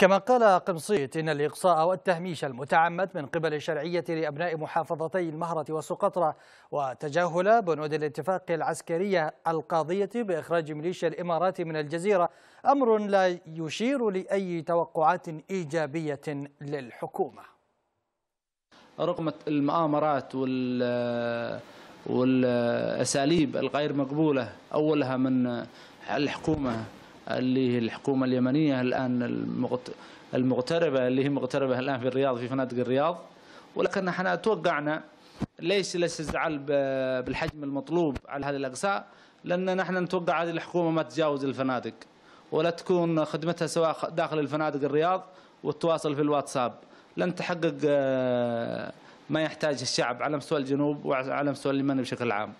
كما قال قمصيت إن الإقصاء والتهميش المتعمد من قبل الشرعية لأبناء محافظتي المهرة وسقطرى وتجاهل بنود الاتفاق العسكرية القاضية بإخراج ميليشيا الإمارات من الجزيرة أمر لا يشير لأي توقعات إيجابية للحكومة رقمة المآمرات وال والأساليب الغير مقبولة أولها من الحكومة اللي هي الحكومة اليمنية الآن المغتربة اللي هي مغتربة الآن في الرياض في فنادق الرياض ولكن احنا توقعنا ليش الاستزعال بالحجم المطلوب على هذه الأقساء لأن نحن نتوقع هذه الحكومة ما تتجاوز الفنادق ولا تكون خدمتها سواء داخل الفنادق الرياض والتواصل في الواتساب لن تحقق آه، ما يحتاج الشعب على مستوى الجنوب وعلى مستوى اليمن بشكل عام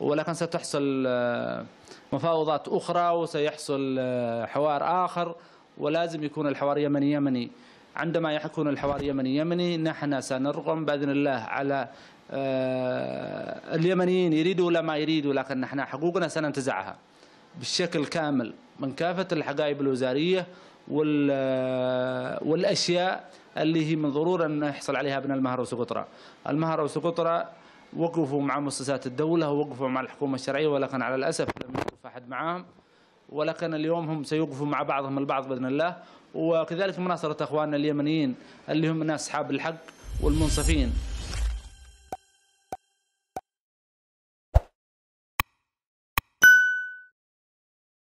ولكن ستحصل آه، مفاوضات أخرى وسيحصل آه، حوار آخر ولازم يكون الحوار يمني يمني عندما يكون الحوار يمني يمني نحن سنرغم بإذن الله على آه، اليمنيين يريدوا ولا ما يريدوا لكن نحن حقوقنا سننتزعها بالشكل كامل من كافة الحقائب الوزارية والأشياء اللي هي من ضرورة أن يحصل عليها ابن المهر وسقطرى المهر وسقطرى وقفوا مع مؤسسات الدولة ووقفوا مع الحكومة الشرعية ولكن على الأسف لم يقف أحد معهم ولكن اليوم هم سيوقفوا مع بعضهم البعض بإذن الله وكذلك مناصرة أخواننا اليمنيين اللي هم ناس أصحاب الحق والمنصفين